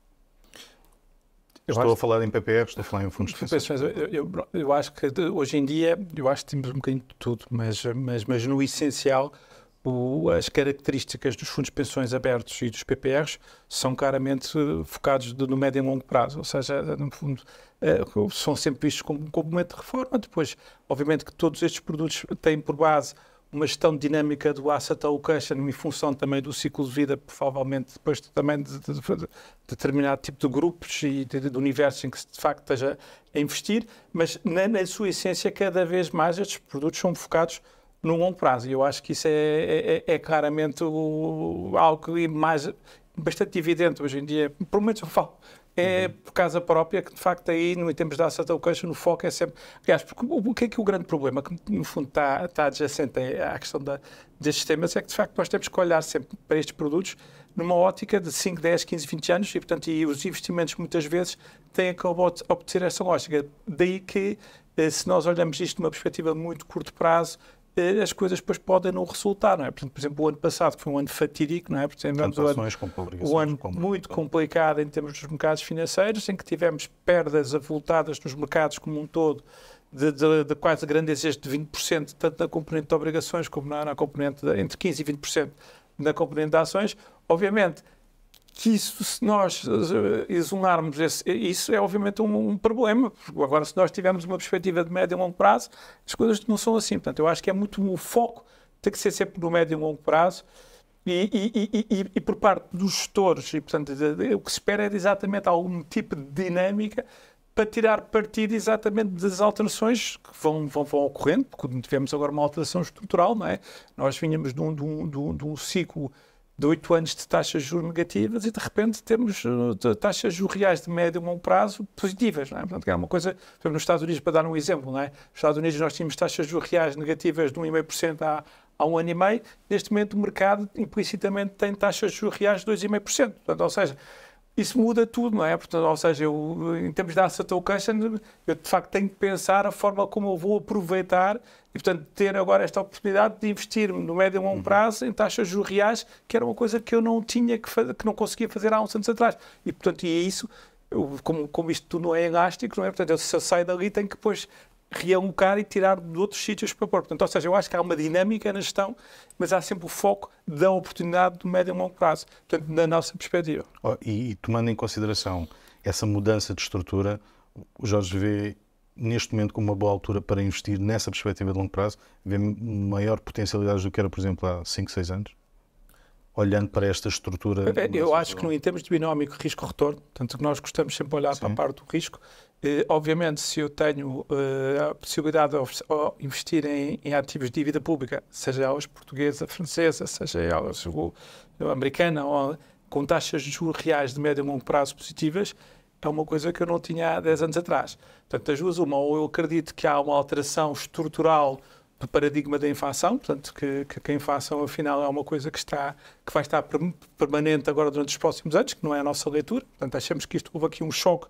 Eu estou acho... a falar em PPFs estou a falar em fundos de pensão. Eu, eu, eu, acho que hoje em dia, eu acho que temos um bocadinho de tudo, mas, mas, mas no essencial, o, tipo, as características dos fundos de pensões abertos e dos PPRs são claramente focados de, no médio e longo prazo, ou seja, no fundo, é, são sempre vistos como um complemento de reforma. Depois, obviamente, que todos estes produtos têm por base uma gestão dinâmica do asset allocation em função também do ciclo de vida, provavelmente depois também de, de, de determinado tipo de grupos e de, de, universo em que se de facto esteja a investir, mas na, na sua essência, cada vez mais estes produtos são focados no longo prazo. E eu acho que isso é, é, é, é claramente o, algo é mais, bastante evidente hoje em dia. Pelo menos eu falo. É uhum. por causa própria que, de facto, aí, em termos da asset allocation, o foco é sempre. Aliás, porque, o que é que o grande problema que, no fundo, está, está adjacente é à questão da, destes temas é que, de facto, nós temos que olhar sempre para estes produtos numa ótica de 5, 10, 15, 20 anos e, portanto, e os investimentos muitas vezes têm que obter essa lógica. Daí que, eh, se nós olhamos isto numa perspectiva perspectiva muito curto prazo, as coisas depois podem não resultar, não é? Portanto, por exemplo, o ano passado, que foi um ano fatídico, não é? Portanto, tivemos um ano, muito complicado em termos dos mercados financeiros, em que tivemos perdas avultadas nos mercados como um todo, de, de, de quase grandezas de 20%, tanto na componente de obrigações como na, na componente de, entre 15% e 20% na componente de ações. Obviamente, que isso, se nós eh, exumarmos esse, eh, isso, é obviamente um, um, problema. Agora, se nós tivermos uma perspectiva de médio e longo prazo, as coisas não são assim. Portanto, eu acho que é muito o foco tem que ser sempre no médio e longo prazo. E, e, e, e por parte dos gestores, e portanto, o que se espera é exatamente algum tipo de dinâmica para tirar partido exatamente das alterações que vão, vão, vão ocorrendo, porque tivemos agora uma alteração estrutural, não é? Nós vínhamos de um, de um, de um, de um ciclo de 8 anos de taxas de juros negativas e de repente temos eh, taxas de juros reais de médio e longo prazo positivas. Não é? Portanto, é uma coisa, exemplo, nos Estados Unidos, para dar um exemplo, não é? nos Estados Unidos nós tínhamos taxas de juros reais negativas de 1,5% há, há um ano e meio, neste momento o mercado implicitamente tem taxas de juros reais de 2,5%. Portanto, ou seja, isso muda tudo, não é? Portanto, ou seja, eu, em termos de asset allocation, eu de facto tenho que pensar a forma como eu vou aproveitar e, portanto, ter agora esta oportunidade de investir no médio e longo uhum. prazo em taxas de reais, que era uma coisa que eu não tinha, que, fazer, que não conseguia fazer há uns anos atrás. E, portanto, e é isso, eu, como, como isto tudo não é elástico, não é? Portanto, eu, se eu saio dali, tenho que depois realocar e tirar de outros sítios para pôr. Portanto, ou seja, eu acho que há uma dinâmica na gestão, mas há sempre o foco da oportunidade do médio e longo prazo, portanto, na nossa perspectiva. Oh, e, e, tomando em consideração essa mudança de estrutura, o Jorge vê neste momento como uma boa altura para investir nessa perspectiva de longo prazo, vê maior potencialidade do que era, por exemplo, há 5, 6 anos? olhando para esta estrutura? É, eu acho que, em termos de binómico risco-retorno, tanto que nós gostamos sempre de olhar Sim. para a parte do risco, eh, obviamente, se eu tenho eh, a possibilidade de investir em, em, ativos de dívida pública, seja elas portuguesa, francesa, seja elas americana, ou, com taxas de juros reais de médio e longo prazo positivas, é uma coisa que eu não tinha há 10 anos atrás. Portanto, as duas, uma, ou eu acredito que há uma alteração estrutural do paradigma da inflação, portanto, que, que, a inflação, afinal, é uma coisa que, está, que vai estar permanente agora durante os próximos anos, que não é a nossa leitura. Portanto, achamos que isto houve aqui um choque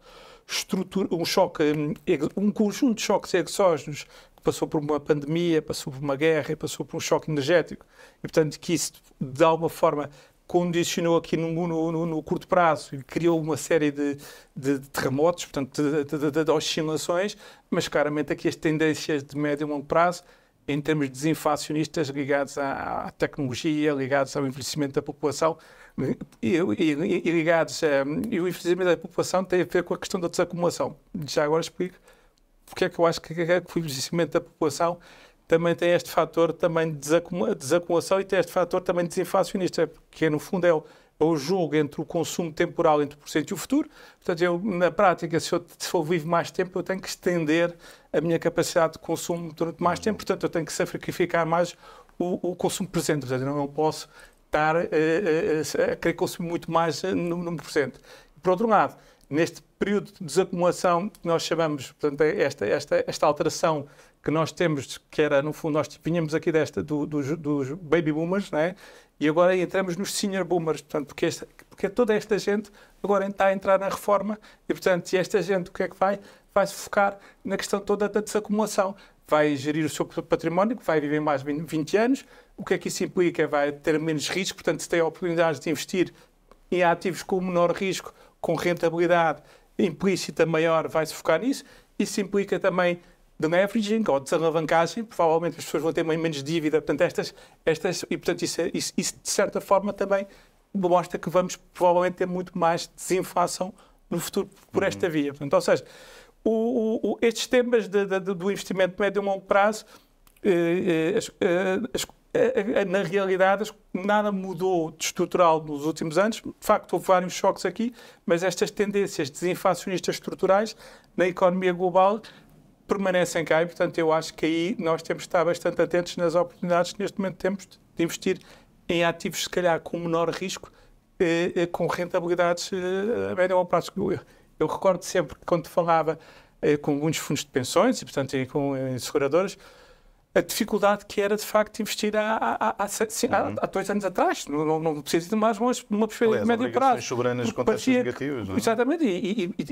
um choque, hum, um conjunto de choques exógenos que passou por uma pandemia, passou por uma guerra, passou por um choque energético e, portanto, que isso de alguma forma condicionou aqui no, no, no, no curto prazo e criou uma série de, de terremotos, portanto, de, de, de, oscilações, mas claramente aqui as tendências de médio e longo prazo em termos desinflacionistas ligados à, à tecnologia, ligados ao envelhecimento da população, e, e, e, ligados a, ehm, e o envelhecimento da população tem a ver com a questão da desacumulação. Já agora explico porque é que eu acho que, o envelhecimento da população também tem este fator também de desacumulação e tem este fator também desinflacionista, que no fundo é o o jogo entre o consumo temporal entre o presente e o futuro. Portanto, eu, na prática, se eu, se eu vivo mais tempo, eu tenho que estender a minha capacidade de consumo durante mais tempo. Portanto, eu tenho que sacrificar mais o, o consumo presente. Portanto, eu não posso estar a, eh, a, eh, a querer consumir muito mais eh, no, no presente. Por outro lado, neste período de desacumulação que nós chamamos, portanto, é esta, esta, esta alteração que nós temos, que era, no fundo, nós tínhamos aqui desta, do, dos, dos baby boomers, né? E agora entramos nos senior boomers, portanto, porque, esta, porque toda esta gente agora está a entrar na reforma e, portanto, e esta gente o que é que vai? Vai se focar na questão toda da desacumulação. Vai gerir o seu património, que vai viver mais 20 anos. O que é que isso implica? Vai ter menos risco, portanto, se tem a oportunidade de investir em ativos com menor risco, com rentabilidade implícita maior, vai se focar nisso. Isso implica também de leveraging ou desalavancagem, provavelmente as pessoas vão ter menos dívida, portanto, estas, estas e portanto, isso, é, isso, isso de certa forma também mostra que vamos provavelmente ter muito mais desinflação no futuro por esta uhum. via. Portanto, ou seja, o, o, estes temas de, de, do investimento médio e longo prazo, eh, eh, as, eh, eh, eh na realidade, nada mudou de estrutural nos últimos anos. De facto, houve vários choques aqui, mas estas tendências desinflacionistas estruturais na economia global permanecem cá e, portanto, eu acho que aí nós temos de estar bastante atentos nas oportunidades que neste momento temos de investir em ativos, se calhar, com menor risco, eh, eh com rentabilidades eh, a médio ou prazo. Eu, eu recordo sempre que quando falava eh, com alguns fundos de pensões, e, portanto, com eh, seguradoras, a dificuldade que era de facto investir há, há, há, há, há dois anos atrás. Não, não, não precisa ir mais longe numa perspectiva de médio prazo. soberanas com negativas. Não? É? Exatamente, e, e,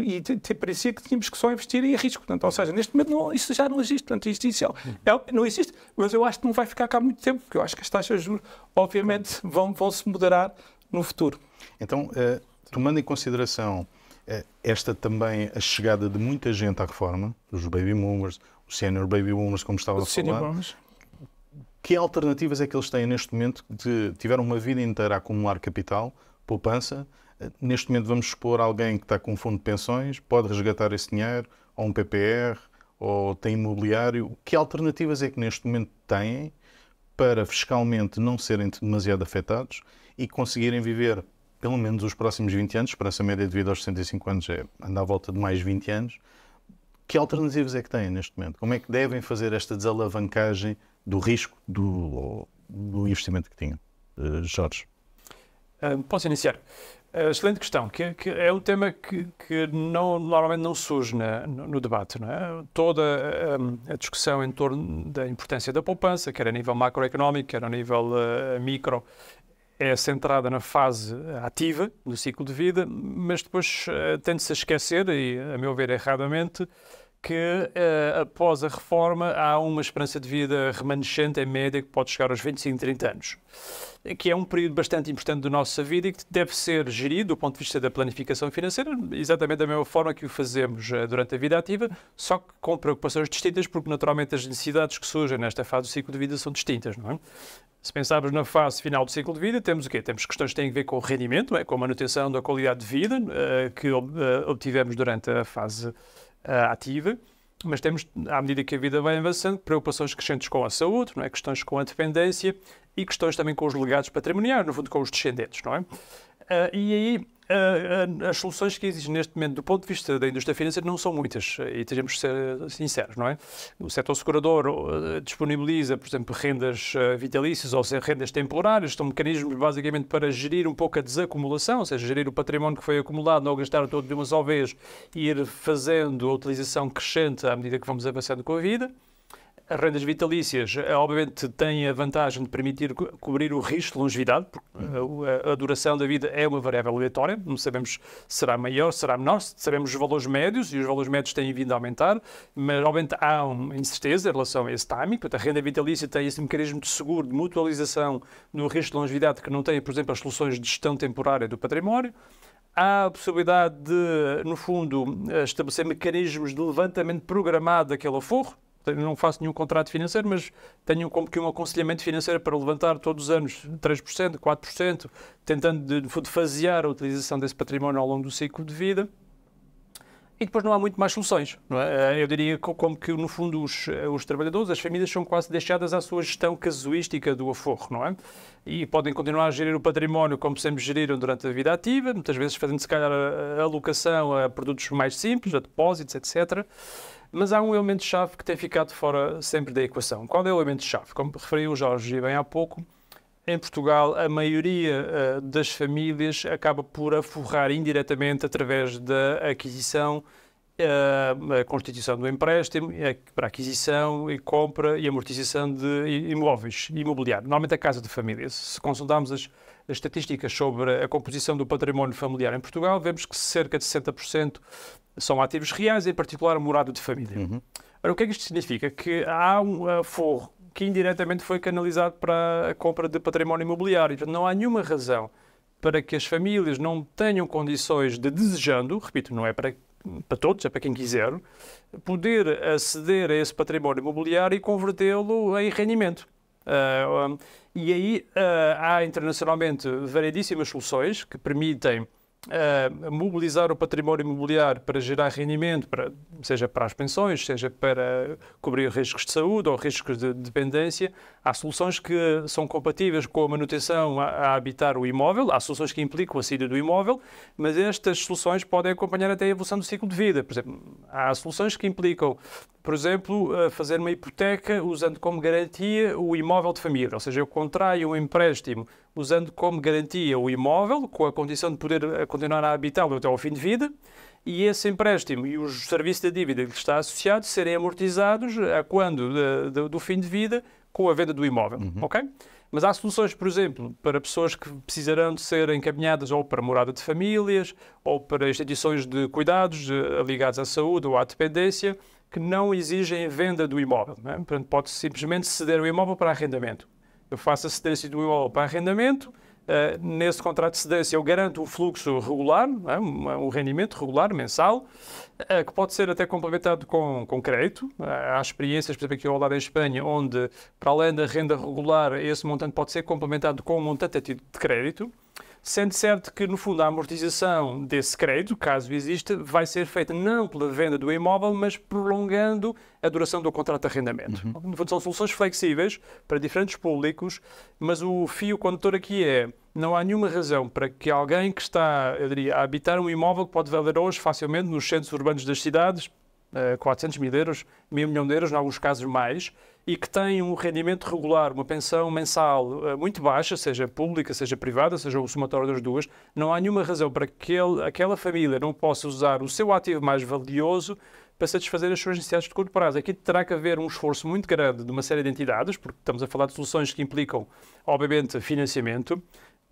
e, e, parecia que tínhamos que só investir em risco. Portanto, ou seja, neste momento isso já não existe. Portanto, isto, isso é, é, não existe, mas eu acho que não vai ficar cá muito tempo, porque eu acho que as taxas de juros, obviamente, vão, vão se moderar no futuro. Então, eh, tomando em consideração eh, esta também a chegada de muita gente à reforma, os baby boomers, senior baby boomers, como estava a falar, que alternativas é que eles têm neste momento de tiveram uma vida inteira a acumular capital, poupança? Eh, neste momento vamos expor alguém que está com um fundo de pensões, pode resgatar esse dinheiro, ou um PPR, ou tem imobiliário. Que alternativas é que neste momento têm para fiscalmente não serem demasiado afetados e conseguirem viver pelo menos os próximos 20 anos, esperança média de vida aos 65 anos é andar à volta de mais 20 anos, que alternativas é que têm neste momento? Como é que devem fazer esta desalavancagem do risco do, do investimento que tinham? Uh, Jorge. Uh, posso iniciar? Uh, excelente questão, que, que, é um tema que, que não, normalmente não surge na, no, no, debate. É? Toda um, a discussão em torno da importância da poupança, quer a nível macroeconómico, quer a nível uh, micro, é centrada na fase ativa do ciclo de vida, mas depois uh, tende-se a esquecer, e a meu ver erradamente, que uh, após a reforma há uma esperança de vida remanescente em média que pode chegar aos 25, 30 anos, que é um período bastante importante da nossa vida e que deve ser gerido do ponto de vista da planificação financeira, exatamente da mesma forma que o fazemos uh, durante a vida ativa, só que com preocupações distintas, porque naturalmente as necessidades que surgem nesta fase do ciclo de vida são distintas, não é? Se pensarmos na fase final do ciclo de vida, temos o quê? Temos questões que têm a ver com o rendimento, é? com a manutenção da qualidade de vida uh, que obtivemos durante a fase eh, ativa, mas temos, à medida que a vida vai avançando, preocupações crescentes com a saúde, não é? questões com a dependência e questões também com os legados patrimoniais, no fundo com os descendentes, não é? Eh, e aí eh, eh, as soluções que existem neste momento do ponto de vista da indústria financeira não são muitas, eh, e teremos de ser sinceros, não é? O setor segurador disponibiliza, por exemplo, rendas vitalícias ou seja, rendas temporárias, são mecanismos basicamente para gerir um pouco a desacumulação, ou seja, gerir o património que foi acumulado, não gastar todo de uma só vez e ir fazendo a utilização crescente à medida que vamos avançando com a vida. As rendas vitalícias, eh, obviamente, têm a vantagem de permitir co cobrir o risco de longevidade, porque eh, a, a, duração da vida é uma variável aleatória, não sabemos se será maior, será menor, sabemos os valores médios, e os valores médios têm vindo a aumentar, mas, obviamente, há uma incerteza em relação a esse timing, portanto, a renda vitalícia tem esse mecanismo de seguro, de mutualização do risco de longevidade que não tem, por exemplo, as soluções de gestão temporária do património, há a possibilidade de, no fundo, eh, estabelecer mecanismos de levantamento programado daquele aforro, não faço nenhum contrato financeiro, mas tenho como que um aconselhamento financeiro para levantar todos os anos 3%, 4%, tentando de, de fasear a utilização desse património ao longo do ciclo de vida. E depois não há muito mais soluções. É? Eh, eu diria como que, no fundo, os, eh, os, trabalhadores, as famílias, são quase deixadas à sua gestão casuística do aforro, não é? E podem continuar a gerir o património como sempre geriram durante a vida ativa, muitas vezes fazendo, se calhar, a alocação a produtos mais simples, a depósitos, etc. Mas há um elemento-chave que tem ficado fora sempre da equação. Qual é o elemento-chave? Como referiu o Jorge bem há pouco, em Portugal a maioria uh, das famílias acaba por aforrar indiretamente através da aquisição, uh, a constituição do empréstimo para aquisição e compra e amortização de imóveis, imobiliário, normalmente a casa de família. Se consultarmos as, as estatísticas sobre a composição do património familiar em Portugal, vemos que cerca de 60% são ativos reais, em particular morado de família. Uhum. Ora, o que é que isto significa? Que há um uh, forro que indiretamente foi canalizado para a compra de património imobiliário. Portanto, não há nenhuma razão para que as famílias não tenham condições de, desejando, repito, não é para, para todos, é para quem quiser, poder aceder a esse património imobiliário e convertê-lo em rendimento. Uh, eh, um, e aí uh, há internacionalmente variedíssimas soluções que permitem mobilizar o património imobiliário para gerar rendimento, para, seja para as pensões, seja para cobrir riscos de saúde ou riscos de dependência, há soluções que são compatíveis com a manutenção a, a habitar o imóvel, há soluções que implicam a saída do imóvel, mas estas soluções podem acompanhar até a evolução do ciclo de vida. Por exemplo, há soluções que implicam por exemplo, fazer uma hipoteca usando como garantia o imóvel de família, ou seja, eu contraio um empréstimo usando como garantia o imóvel, com a condição de poder eh, continuar a habitá-lo até ao fim de vida, e esse empréstimo e os serviços da dívida que está associado serem amortizados eh, a quando de, de, do fim de vida com a venda do imóvel, uhum. ok? Mas há soluções, por exemplo, para pessoas que precisarão de ser encaminhadas ou para morada de famílias ou para instituições de cuidados eh, ligados à saúde ou à dependência que não exigem a venda do imóvel. Né? Portanto, pode simplesmente ceder o imóvel para arrendamento. Eu faço a cedência do IOL para arrendamento, Uh, nesse contrato de cedência eu garanto o fluxo regular, né, um, um, rendimento regular mensal, uh, que pode ser até complementado com, com crédito. Uh, há experiências, por exemplo, aqui ao lado da Espanha, onde, para além da renda regular, esse montante pode ser complementado com um montante de crédito. Sendo certo que, no fundo, a amortização desse crédito, caso exista, vai ser feita não pela venda do imóvel, mas prolongando a duração do contrato de arrendamento. Uhum. São soluções flexíveis para diferentes públicos, mas o fio condutor aqui é não há nenhuma razão para que alguém que está eu diria, a habitar um imóvel que pode valer hoje facilmente nos centros urbanos das cidades, 400 eh, mil euros, meio milhão de euros, em alguns casos mais, e que têm um rendimento regular, uma pensão mensal eh, muito baixa, seja pública, seja privada, seja o somatório das duas, não há nenhuma razão para que ele, aquela família não possa usar o seu ativo mais valioso para satisfazer as suas necessidades de curto prazo. Aqui terá que haver um esforço muito grande de uma série de entidades, porque estamos a falar de soluções que implicam, obviamente, financiamento,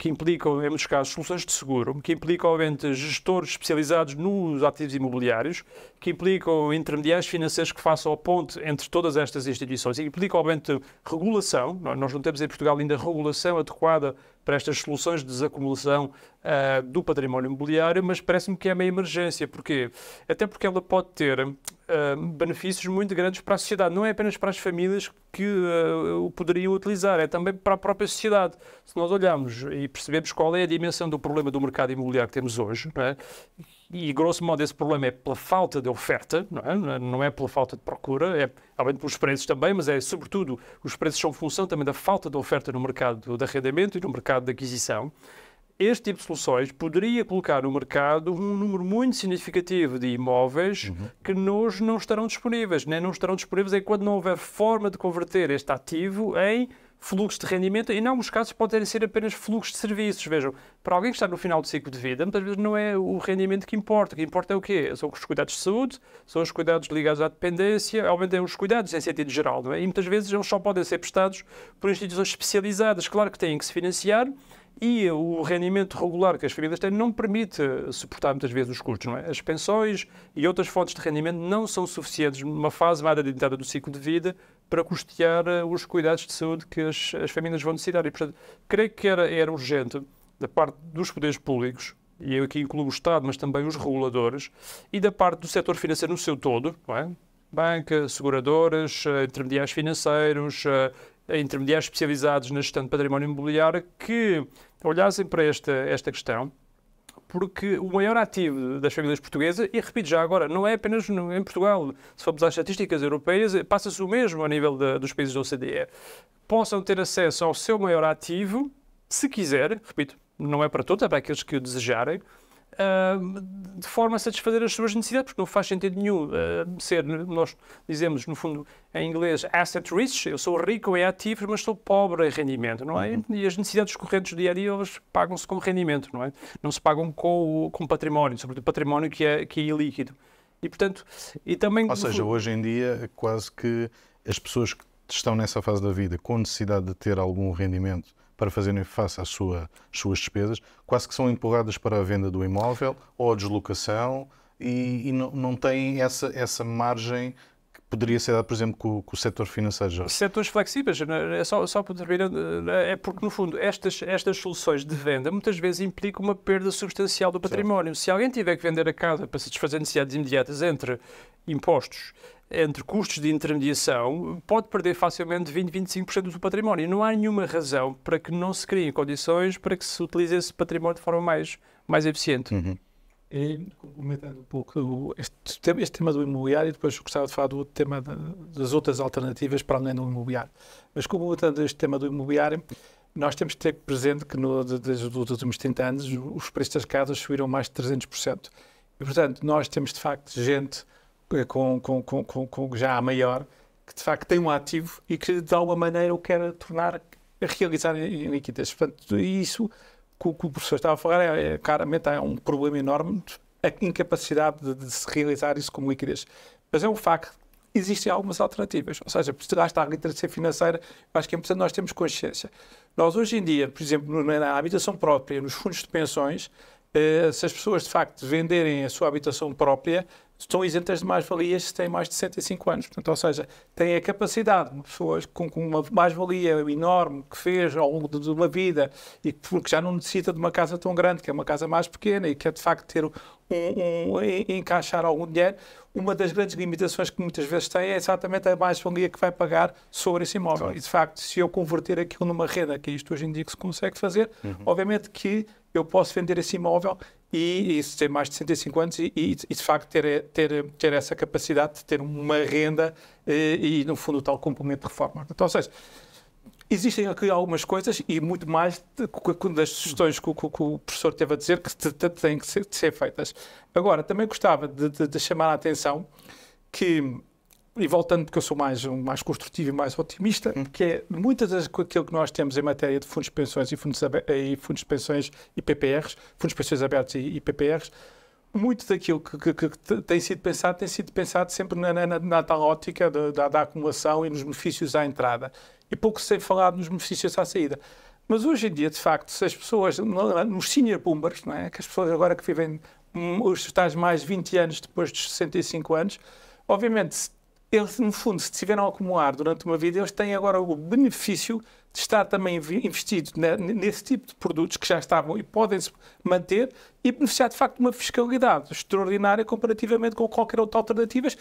que implicam, em muitos casos, soluções de seguro, que implicam, obviamente, gestores especializados nos ativos imobiliários, que implicam intermediários financeiros que façam a ponte entre todas estas instituições, e implicam, obviamente, regulação. Nós não temos em Portugal ainda regulação adequada para estas soluções de desacumulação uh, do património imobiliário, mas parece-me que é uma emergência. Porquê? Até porque ela pode ter uh, benefícios muito grandes para a sociedade. Não é apenas para as famílias que uh, o poderiam utilizar, é também para a própria sociedade. Se nós olharmos e percebemos qual é a dimensão do problema do mercado imobiliário que temos hoje, não é? E, grosso modo, esse problema é pela falta de oferta, não é, não é, é pela falta de procura, é além pelos preços também, mas é sobretudo os preços são função também da falta de oferta no mercado de arrendamento e no mercado de aquisição. Este tipo de soluções poderia colocar no mercado um número muito significativo de imóveis uhum. que hoje não estarão disponíveis, nem não estarão disponíveis enquanto não houver forma de converter este ativo em fluxo de rendimento e em alguns casos podem ser apenas fluxos de serviços. Vejam, para alguém que está no final do ciclo de vida, muitas vezes não é o rendimento que importa. O que importa é o quê? São os cuidados de saúde, são os cuidados ligados à dependência, aumentam os cuidados em sentido geral, não é? E muitas vezes eles só podem ser prestados por instituições especializadas. Claro que têm que se financiar, e o rendimento regular que as famílias têm não permite suportar muitas vezes os custos. É? As pensões e outras fontes de rendimento não são suficientes numa fase mais adiantada do ciclo de vida para custear eh, os cuidados de saúde que as, as famílias vão necessitar. E, portanto, creio que era, era urgente, da parte dos poderes públicos, e eu aqui incluo o Estado, mas também os reguladores, e da parte do setor financeiro no seu todo, não é? banca, seguradoras, eh, intermediários financeiros, eh, intermediários especializados na gestão de património imobiliário, que olhassem para esta, esta questão porque o maior ativo das famílias portuguesas, e repito já agora, não é apenas no, em Portugal, se formos às estatísticas europeias, passa-se o mesmo a nível de, dos países da OCDE, possam ter acesso ao seu maior ativo, se quiser, repito, não é para todos, é para aqueles que o desejarem, de forma a satisfazer as suas necessidades, porque não faz sentido nenhum ser, nós dizemos no fundo em inglês, asset rich, eu sou rico em é ativos, mas sou pobre em rendimento, não é? Uhum. E as necessidades correntes do dia a dia pagam-se como rendimento, não é? Não se pagam com, com património, sobretudo património que é, que é ilíquido. E, portanto, e também... Ou seja, hoje em dia, é quase que as pessoas que estão nessa fase da vida com necessidade de ter algum rendimento para fazerem face às sua, suas despesas, quase que são empurradas para a venda do imóvel ou a deslocação e, e não, não têm essa, essa margem que poderia ser dada, por exemplo, com, com o setor financeiro. Já. Setores flexíveis, é? é? só, só para terminar, é? é porque, no fundo, estas, estas soluções de venda muitas vezes implicam uma perda substancial do património. Certo. Se alguém tiver que vender a casa para satisfazer necessidades imediatas entre impostos, entre custos de intermediação, pode perder facilmente 20, 25% do seu património. E não há nenhuma razão para que não se criem condições para que se utilize esse património de forma mais, mais eficiente. Uhum. E, comentando um pouco este tema, este tema do imobiliário, depois gostava de falar do outro tema das outras alternativas para além do imobiliário. Mas comentando este tema do imobiliário, nós temos que ter presente que no, desde os últimos 30 anos os preços das casas subiram mais de 300%. E, portanto, nós temos de facto gente eh, com, com, com, com, já a maior, que de facto tem um ativo e que de alguma maneira o quer tornar, a realizar em liquidez. Portanto, isso que o, que o professor estava a falar é, é claramente é um problema enorme a incapacidade de, de, se realizar isso como liquidez. Mas é um facto. Existem algumas alternativas, ou seja, lá está a literacia financeira, acho que é importante nós temos consciência. Nós hoje em dia, por exemplo, na habitação própria, nos fundos de pensões, eh, se as pessoas de facto venderem a sua habitação própria, estão isentas de mais-valias se têm mais de 65 anos. Portanto, ou seja, têm a capacidade, de pessoas com, com uma mais-valia enorme que fez ao longo de uma vida e que já não necessita de uma casa tão grande, que é uma casa mais pequena e quer é, de facto ter um, um, um encaixar algum dinheiro, uma das grandes limitações que muitas vezes têm é exatamente a mais-valia que vai pagar sobre esse imóvel. Claro. E de facto, se eu converter aquilo numa renda, que é isto hoje em dia que se consegue fazer, uhum. obviamente que eu posso vender esse imóvel e isso ter mais de 65 anos e, e, e de facto ter, ter, ter essa capacidade de ter uma renda e, eh, e no fundo o tal complemento de reforma. Então, ou seja, existem aqui algumas coisas e muito mais das sugestões que, que, que o professor teve a dizer que têm que ser, de ser feitas. Agora, também gostava de, de, de chamar a atenção que e voltando, porque eu sou mais, um, mais construtivo e mais otimista, hum. que é muitas das aquilo que nós temos em matéria de fundos de pensões e fundos, e fundos de pensões e PPRs, fundos de pensões abertos e, e PPRs, muito daquilo que, que, que, tem sido pensado tem sido pensado sempre na, na, na tal ótica de, da, da acumulação e nos benefícios à entrada. E pouco se tem falado nos benefícios à saída. Mas hoje em dia, de facto, se as pessoas, nos senior boomers, não é? que as pessoas agora que vivem hum, os tais mais 20 anos depois dos 65 anos, obviamente eles, no fundo, se tiveram a acumular durante uma vida, eles têm agora o benefício de estar também investido nesse tipo de produtos que já estavam e podem-se manter e beneficiar, de facto, de uma fiscalidade extraordinária comparativamente com qualquer outra alternativas,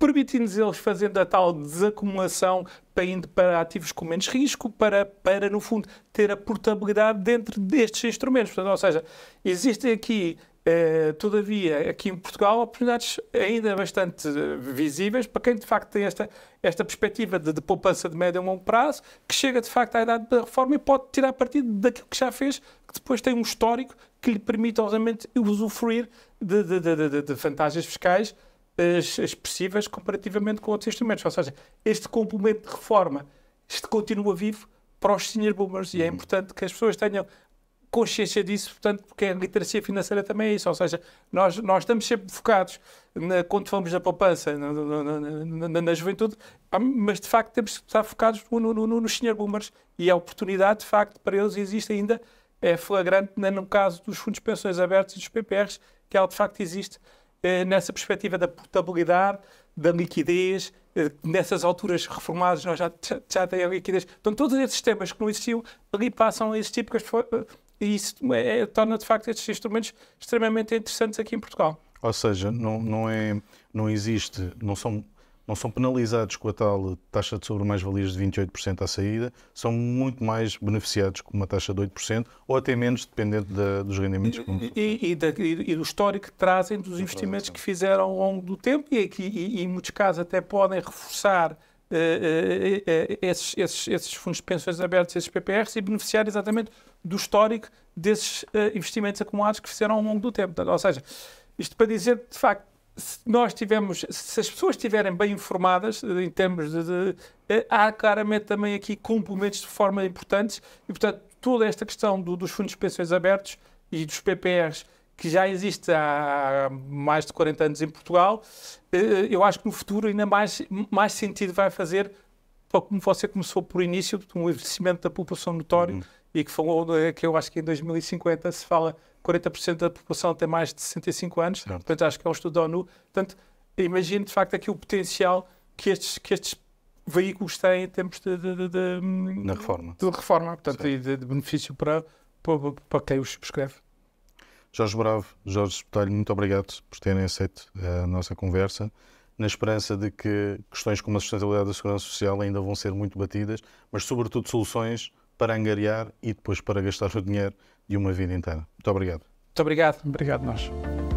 permitindo lhes eles fazendo a tal desacumulação para indo para ativos com menos risco, para, para no fundo, ter a portabilidade dentro destes instrumentos. Portanto, ou seja, existem aqui eh, todavia, aqui em Portugal, oportunidades ainda bastante eh, visíveis para quem de facto tem esta, esta perspectiva de, de poupança de médio e longo prazo, que chega de facto à idade da reforma e pode tirar partido daquilo que já fez, que depois tem um histórico que lhe permite, obviamente, usufruir de, de, de, de vantagens fiscais eh, expressivas comparativamente com outros instrumentos. Ou seja, este complemento de reforma, este continua vivo para os senior boomers e é uhum. importante que as pessoas tenham consciência disso, portanto, porque a literacia financeira também é isso, ou seja, nós, nós estamos sempre focados na, quando falamos da poupança, na, na, na, na, juventude, ah, mas de facto temos que estar focados no, no, no, nos senior boomers e a oportunidade, de facto, para eles existe ainda, é flagrante no caso dos fundos de pensões abertos e dos PPRs, que ela de facto existe eh, nessa perspectiva da portabilidade, da liquidez, eh, nessas alturas reformados nós já, já, já temos liquidez. Então, todos esses temas que não existiam ali passam a existir porque as, eh, e isso é, é, torna, de facto, estes instrumentos extremamente interessantes aqui em Portugal. Ou seja, não, não, é, não existe, não são, não são penalizados com a tal taxa de sobre mais-valias de 28% à saída, são muito mais beneficiados com uma taxa de 8% ou até menos, dependendo da, dos rendimentos. E, e, e, da, e, do histórico que trazem dos investimentos que fizeram ao longo do tempo e, que, e em muitos casos até podem reforçar Uh, uh, uh, esses, esses, esses, fundos de pensões abertos, esses PPRs, e beneficiar exatamente do histórico desses uh, investimentos acumulados que fizeram ao longo do tempo. Ou seja, isto para dizer, de facto, se nós tivemos, se as pessoas estiverem bem informadas eh, em termos de, de, eh, há claramente também aqui complementos de forma importantes e portanto toda esta questão do, dos fundos de pensões abertos e dos PPRs que já existe há mais de 40 anos em Portugal, eu acho que no futuro ainda mais, mais sentido vai fazer, como você começou por início, um envelhecimento da população notório. Uhum e que falou que eu acho que em 2050 se fala 40% da população tem mais de 65 anos, certo. portanto acho que é um estudo da ONU. Portanto, imagino de facto aqui o potencial que estes, que estes veículos têm em termos de, de, de, Na reforma. de reforma, portanto, certo. e de, de benefício para, para, para quem os subscreve. Jorge Bravo, Jorge Espetalho, muito obrigado por terem aceito a nossa conversa, na esperança de que questões como a sustentabilidade da segurança social ainda vão ser muito batidas, mas sobretudo soluções para angariar e depois para gastar o dinheiro de uma vida inteira. Muito obrigado. Muito obrigado. Obrigado, nós.